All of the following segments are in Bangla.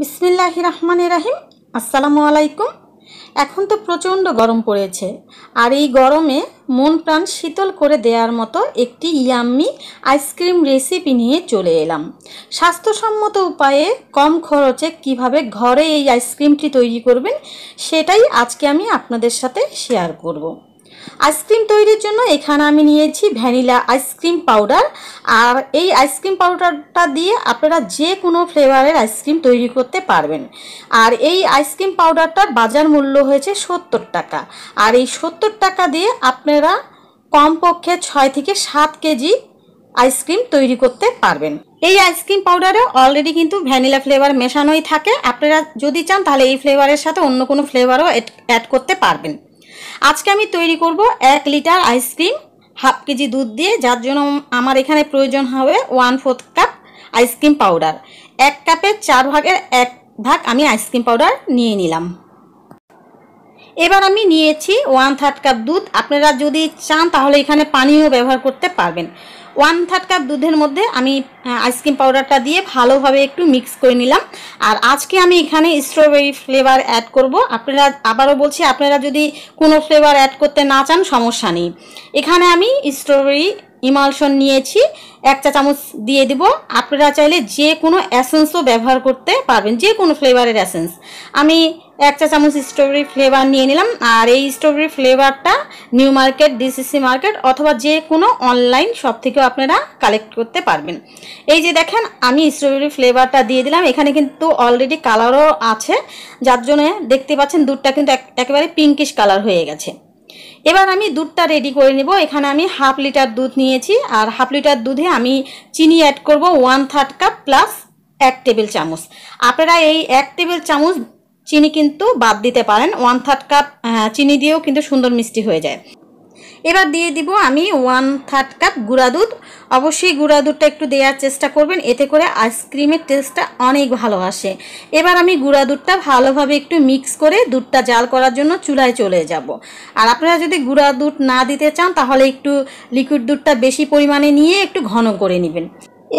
বিসমিল্লাহ রহমান রাহিম আসসালামু আলাইকুম এখন তো প্রচণ্ড গরম পড়েছে আর এই গরমে মন প্রাণ শীতল করে দেওয়ার মতো একটি ইয়াম্মি আইসক্রিম রেসিপি নিয়ে চলে এলাম স্বাস্থ্যসম্মত উপায়ে কম খরচে কিভাবে ঘরে এই আইসক্রিমটি তৈরি করবেন সেটাই আজকে আমি আপনাদের সাথে শেয়ার করবো আইসক্রিম তৈরির জন্য এখানে আমি নিয়েছি ভ্যানিলা আইসক্রিম পাউডার আর এই আইসক্রিম পাউডারটা দিয়ে আপনারা যে কোনো ফ্লেভারের আইসক্রিম তৈরি করতে পারবেন আর এই আইসক্রিম পাউডারটার বাজার মূল্য হয়েছে সত্তর টাকা আর এই সত্তর টাকা দিয়ে আপনারা কমপক্ষে ছয় থেকে সাত কেজি আইসক্রিম তৈরি করতে পারবেন এই আইসক্রিম পাউডারে অলরেডি কিন্তু ভ্যানিলা ফ্লেভার মেশানোই থাকে আপনারা যদি চান তাহলে এই ফ্লেভারের সাথে অন্য কোনো ফ্লেভারও অ্যাড করতে পারবেন আজকে আমি তৈরি করব এক লিটার আইসক্রিম হাফ কেজি দুধ দিয়ে যার জন্য আমার এখানে প্রয়োজন হবে one fourth cup ice cream powder এক কাপের চার ভাগের এক ভাগ আমি আইসক্রিম পাউডার নিয়ে নিলাম এবার আমি নিয়েছি ওয়ান থার্ড কাপ দুধ আপনারা যদি চান তাহলে এখানে পানিও ব্যবহার করতে পারবেন ওয়ান থার্ড কাপ দুধের মধ্যে আমি আইসক্রিম পাউডারটা দিয়ে ভালোভাবে একটু মিক্স করে নিলাম আর আজকে আমি এখানে স্ট্রবেরি ফ্লেভার অ্যাড করব আপনারা আবারও বলছি আপনারা যদি কোনো ফ্লেভার অ্যাড করতে না চান সমস্যা নেই এখানে আমি স্ট্রবেরি ইমালশন নিয়েছি এক চা চামচ দিয়ে দিব আপনারা চাইলে যে কোনো অ্যাসেন্সও ব্যবহার করতে পারবেন যে কোনো ফ্লেভারের অ্যাসেন্স আমি এক চা চামচ স্ট্রবেরি ফ্লেভার নিয়ে নিলাম আর এই স্ট্রবেরি ফ্লেভারটা নিউ মার্কেট ডিসিসি মার্কেট অথবা যে কোনো অনলাইন শপ থেকেও আপনারা কালেক্ট করতে পারবেন এই যে দেখেন আমি স্ট্রবেরি ফ্লেভারটা দিয়ে দিলাম এখানে কিন্তু অলরেডি কালারও আছে যার জন্য দেখতে পাচ্ছেন দুধটা কিন্তু একেবারে পিঙ্কিশ কালার হয়ে গেছে এবার আমি দুধটা রেডি করে নেব এখানে আমি হাফ লিটার দুধ নিয়েছি আর হাফ লিটার দুধে আমি চিনি অ্যাড করব ওয়ান থার্ড কাপ প্লাস এক টেবিল চামচ আপনারা এই এক টেবিল চামচ চিনি কিন্তু বাদ দিতে পারেন ওয়ান থার্ড কাপ চিনি দিয়েও কিন্তু সুন্দর মিষ্টি হয়ে যায় এবার দিয়ে দিব আমি ওয়ান থার্ড কাপ গুঁড়া দুধ অবশ্যই গুঁড়া দুধটা একটু দেওয়ার চেষ্টা করবেন এতে করে আইসক্রিমের টেস্টটা অনেক ভালো আসে এবার আমি গুঁড়া দুধটা ভালোভাবে একটু মিক্স করে দুধটা জাল করার জন্য চুলায় চলে যাব। আর আপনারা যদি গুঁড়া দুধ না দিতে চান তাহলে একটু লিকুইড দুধটা বেশি পরিমাণে নিয়ে একটু ঘন করে নেবেন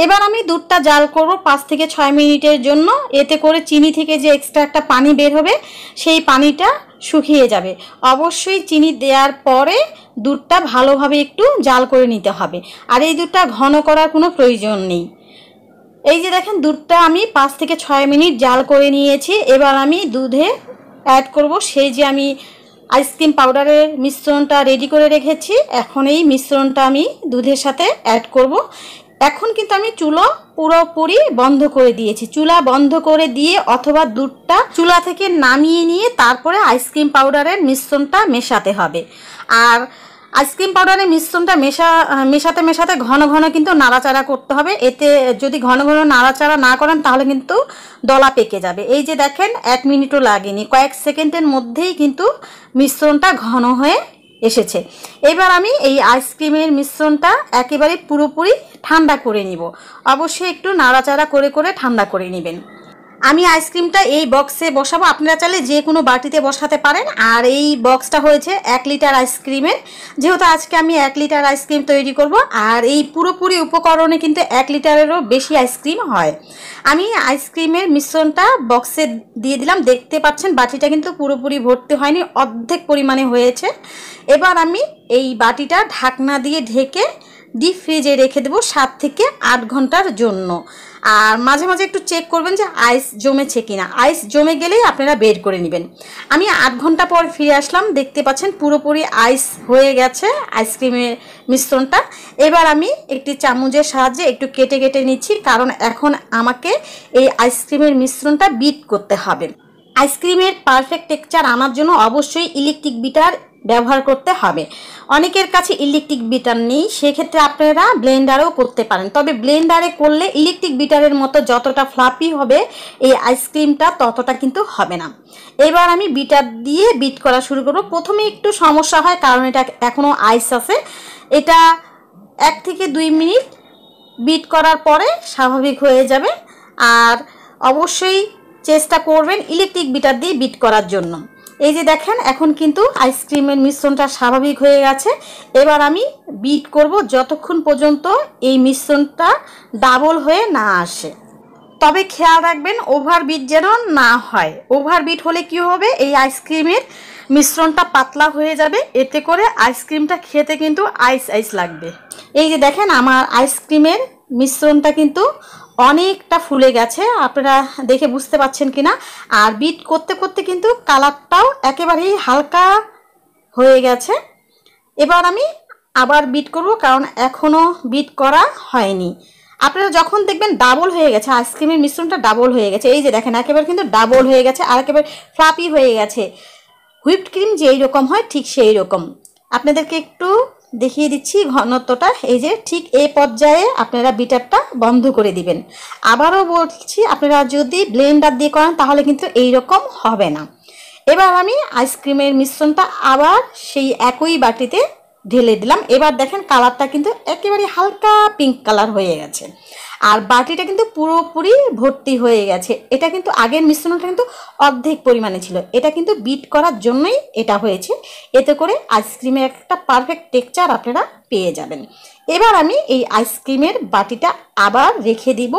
এবার আমি দুধটা জাল করব পাঁচ থেকে ছয় মিনিটের জন্য এতে করে চিনি থেকে যে এক্সট্রা একটা পানি বের হবে সেই পানিটা শুকিয়ে যাবে অবশ্যই চিনি দেওয়ার পরে দুধটা ভালোভাবে একটু জাল করে নিতে হবে আর এই দুধটা ঘন করার কোনো প্রয়োজন নেই এই যে দেখেন দুধটা আমি পাঁচ থেকে ছয় মিনিট জাল করে নিয়েছি এবার আমি দুধে অ্যাড করব সেই যে আমি আইসক্রিম পাউডারের মিশ্রণটা রেডি করে রেখেছি এখন এই মিশ্রণটা আমি দুধের সাথে অ্যাড করব এখন কিন্তু আমি চুলো পুরোপুরি বন্ধ করে দিয়েছি চুলা বন্ধ করে দিয়ে অথবা দুধটা চুলা থেকে নামিয়ে নিয়ে তারপরে আইসক্রিম পাউডারের মিশ্রণটা মেশাতে হবে আর আইসক্রিম পাউডারের মিশ্রণটা মেশা মেশাতে মেশাতে ঘন ঘন কিন্তু নাড়াচাড়া করতে হবে এতে যদি ঘন ঘন নাড়াচাড়া না করেন তাহলে কিন্তু দলা পেকে যাবে এই যে দেখেন এক মিনিটও লাগেনি কয়েক সেকেন্ডের মধ্যেই কিন্তু মিশ্রণটা ঘন হয়ে এসেছে এবার আমি এই আইসক্রিমের মিশ্রণটা একেবারে পুরোপুরি ঠান্ডা করে নিব অবশ্যই একটু নাড়াচাড়া করে করে ঠান্ডা করে নেবেন আমি আইসক্রিমটা এই বক্সে বসাবো আপনারা চাইলে যে কোনো বাটিতে বসাতে পারেন আর এই বক্সটা হয়েছে এক লিটার আইসক্রিমের যেহেতু আজকে আমি এক লিটার আইসক্রিম তৈরি করব আর এই পুরোপুরি উপকরণে কিন্তু এক লিটারেরও বেশি আইসক্রিম হয় আমি আইসক্রিমের মিশ্রণটা বক্সে দিয়ে দিলাম দেখতে পাচ্ছেন বাটিটা কিন্তু পুরোপুরি ভর্তি হয়নি অর্ধেক পরিমাণে হয়েছে এবার আমি এই বাটিটা ঢাকনা দিয়ে ঢেকে ডিপ ফ্রিজে রেখে দেবো সাত থেকে আট ঘন্টার জন্য আর মাঝে মাঝে একটু চেক করবেন যে আইস জমেছে কি না আইস জমে গেলেই আপনারা বের করে নেবেন আমি আট ঘন্টা পর ফিরে আসলাম দেখতে পাচ্ছেন পুরোপুরি আইস হয়ে গেছে আইসক্রিমের মিশ্রণটা এবার আমি একটি চামচের সাহায্যে একটু কেটে কেটে নিচ্ছি কারণ এখন আমাকে এই আইসক্রিমের মিশ্রণটা বিট করতে হবে আইসক্রিমের পারফেক্ট টেক্সচার আনার জন্য অবশ্যই ইলেকট্রিক বিটার ব্যবহার করতে হবে অনেকের কাছে ইলেকট্রিক বিটার নেই সেক্ষেত্রে আপনারা ব্লেন্ডারও করতে পারেন তবে ব্লেন্ডারে করলে ইলেকট্রিক বিটারের মতো যতটা ফ্লাপি হবে এই আইসক্রিমটা ততটা কিন্তু হবে না এবার আমি বিটার দিয়ে বিট করা শুরু করব প্রথমে একটু সমস্যা হয় কারণ এটা এখনও আইস আছে এটা এক থেকে দুই মিনিট বিট করার পরে স্বাভাবিক হয়ে যাবে আর অবশ্যই চেষ্টা করবেন ইলেকট্রিক বিটার দিয়ে বিট করার জন্য এই যে দেখেন এখন কিন্তু আইসক্রিমের মিশ্রণটা স্বাভাবিক হয়ে গেছে এবার আমি বিট করব যতক্ষণ পর্যন্ত এই মিশ্রণটা ডাবল হয়ে না আসে তবে খেয়াল রাখবেন ওভার বিট যেন না হয় ওভার বিট হলে কি হবে এই আইসক্রিমের মিশ্রণটা পাতলা হয়ে যাবে এতে করে আইসক্রিমটা খেতে কিন্তু আইস আইস লাগবে এই যে দেখেন আমার আইসক্রিমের মিশ্রণটা কিন্তু অনেকটা ফুলে গেছে আপনারা দেখে বুঝতে পাচ্ছেন কি না আর বিট করতে করতে কিন্তু কালারটাও একেবারেই হালকা হয়ে গেছে এবার আমি আবার বিট করব কারণ এখনও বিট করা হয়নি আপনারা যখন দেখবেন ডাবল হয়ে গেছে আইসক্রিমের মিশ্রণটা ডাবল হয়ে গেছে এই যে দেখেন একেবারে কিন্তু ডাবল হয়ে গেছে আর একেবারে ফ্লাপি হয়ে গেছে হুইপড ক্রিম যেই রকম হয় ঠিক সেই রকম আপনাদেরকে একটু দেখিয়ে দিচ্ছি ঘনত্বটা এই যে ঠিক এ পর্যায়ে আপনারা বিটারটা বন্ধ করে দিবেন আবারও বলছি আপনারা যদি ব্লেন্ডার দিয়ে করেন তাহলে কিন্তু এই রকম হবে না এবার আমি আইসক্রিমের মিশ্রণটা আবার সেই একই বাটিতে ঢেলে দিলাম এবার দেখেন কালারটা কিন্তু একেবারে হালকা পিঙ্ক কালার হয়ে গেছে আর বাটিটা কিন্তু পুরোপুরি ভর্তি হয়ে গেছে এটা কিন্তু আগের মিশ্রণটা কিন্তু অর্ধেক পরিমাণে ছিল এটা কিন্তু বিট করার জন্যই এটা হয়েছে এতে করে আইসক্রিমের একটা পারফেক্ট টেকচার আপনারা পেয়ে যাবেন এবার আমি এই আইসক্রিমের বাটিটা আবার রেখে দিব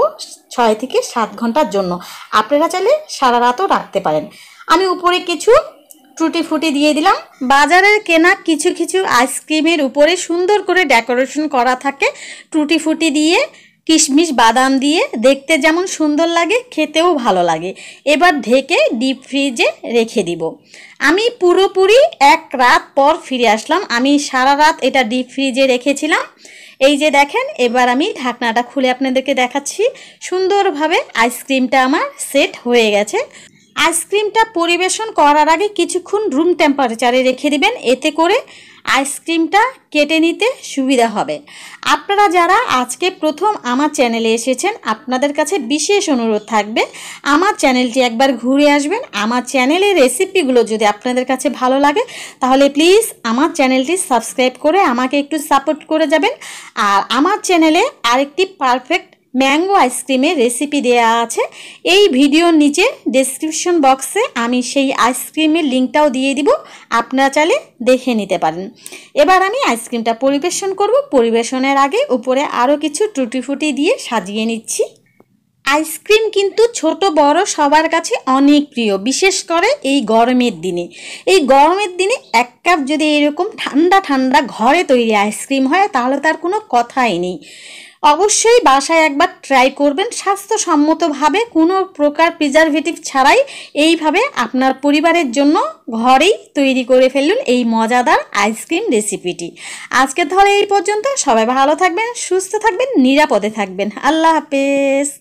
ছয় থেকে সাত ঘন্টার জন্য আপনারা চাইলে সারা রাতও রাখতে পারেন আমি উপরে কিছু ফ্রুটি ফুটি দিয়ে দিলাম বাজারের কেনা কিছু কিছু আইসক্রিমের উপরে সুন্দর করে ডেকোরেশন করা থাকে টুটি ফুটি দিয়ে কিশমিশ বাদাম দিয়ে দেখতে যেমন সুন্দর লাগে খেতেও ভালো লাগে এবার ঢেকে ডিপ ফ্রিজে রেখে দিব আমি পুরোপুরি এক রাত পর ফিরে আসলাম আমি সারা রাত এটা ডিপ ফ্রিজে রেখেছিলাম এই যে দেখেন এবার আমি ঢাকনাটা খুলে আপনাদেরকে দেখাচ্ছি সুন্দরভাবে আইসক্রিমটা আমার সেট হয়ে গেছে আইসক্রিমটা পরিবেশন করার আগে কিছুক্ষণ রুম টেম্পারেচারে রেখে দিবেন এতে করে আইসক্রিমটা কেটে নিতে সুবিধা হবে আপনারা যারা আজকে প্রথম আমার চ্যানেলে এসেছেন আপনাদের কাছে বিশেষ অনুরোধ থাকবে আমার চ্যানেলটি একবার ঘুরে আসবেন আমার চ্যানেলের রেসিপিগুলো যদি আপনাদের কাছে ভালো লাগে তাহলে প্লিজ আমার চ্যানেলটি সাবস্ক্রাইব করে আমাকে একটু সাপোর্ট করে যাবেন আর আমার চ্যানেলে আরেকটি পারফেক্ট ম্যাঙ্গো আইসক্রিমের রেসিপি দেয়া আছে এই ভিডিওর নিচে ডেসক্রিপশন বক্সে আমি সেই আইসক্রিমের লিঙ্কটাও দিয়ে দিব আপনারা চাইলে দেখে নিতে পারেন এবার আমি আইসক্রিমটা পরিবেশন করব পরিবেশনের আগে উপরে আরও কিছু টুটিফুটি দিয়ে সাজিয়ে নিচ্ছি আইসক্রিম কিন্তু ছোট বড় সবার কাছে অনেক প্রিয় বিশেষ করে এই গরমের দিনে এই গরমের দিনে এক কাপ যদি এরকম ঠান্ডা ঠান্ডা ঘরে তৈরি আইসক্রিম হয় তাহলে তার কোনো কথাই নেই অবশ্যই বাসায় একবার ট্রাই করবেন স্বাস্থ্যসম্মতভাবে কোনো প্রকার প্রিজারভেটিভ ছাড়াই এইভাবে আপনার পরিবারের জন্য ঘরেই তৈরি করে ফেলুন এই মজাদার আইসক্রিম রেসিপিটি আজকে ধরে এই পর্যন্ত সবাই ভালো থাকবেন সুস্থ থাকবেন নিরাপদে থাকবেন আল্লাহ হাফেজ